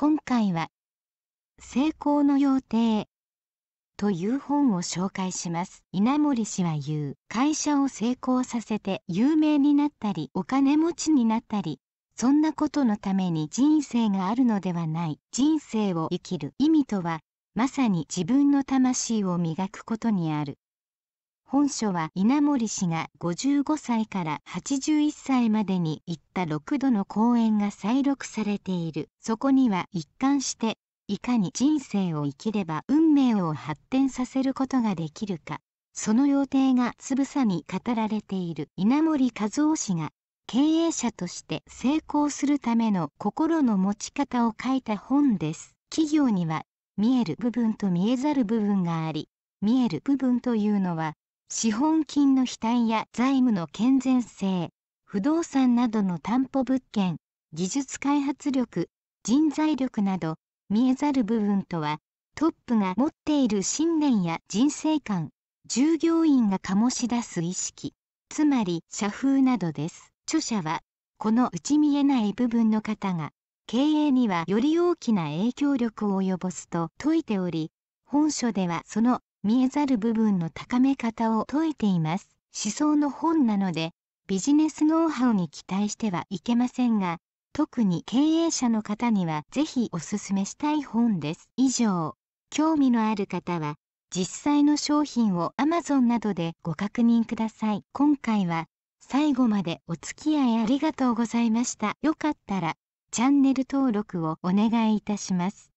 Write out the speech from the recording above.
今回は「成功の要定」という本を紹介します稲森氏は言う会社を成功させて有名になったりお金持ちになったりそんなことのために人生があるのではない人生を生きる意味とはまさに自分の魂を磨くことにある本書は稲森氏が55歳から81歳までに行った6度の講演が再録されているそこには一貫していかに人生を生きれば運命を発展させることができるかその予定がつぶさに語られている稲森和夫氏が経営者として成功するための心の持ち方を書いた本です。企業には見える部分と見えざる部分があり見える部分というのは資本金の額や財務の健全性、不動産などの担保物件、技術開発力、人材力など、見えざる部分とは、トップが持っている信念や人生観、従業員が醸し出す意識、つまり社風などです。著者は、この内見えない部分の方が、経営にはより大きな影響力を及ぼすと説いており、本書ではその見えざる部分の高め方を説いています思想の本なのでビジネスノウハウに期待してはいけませんが特に経営者の方にはぜひおすすめしたい本です以上興味のある方は実際の商品を Amazon などでご確認ください今回は最後までお付き合いありがとうございましたよかったらチャンネル登録をお願いいたします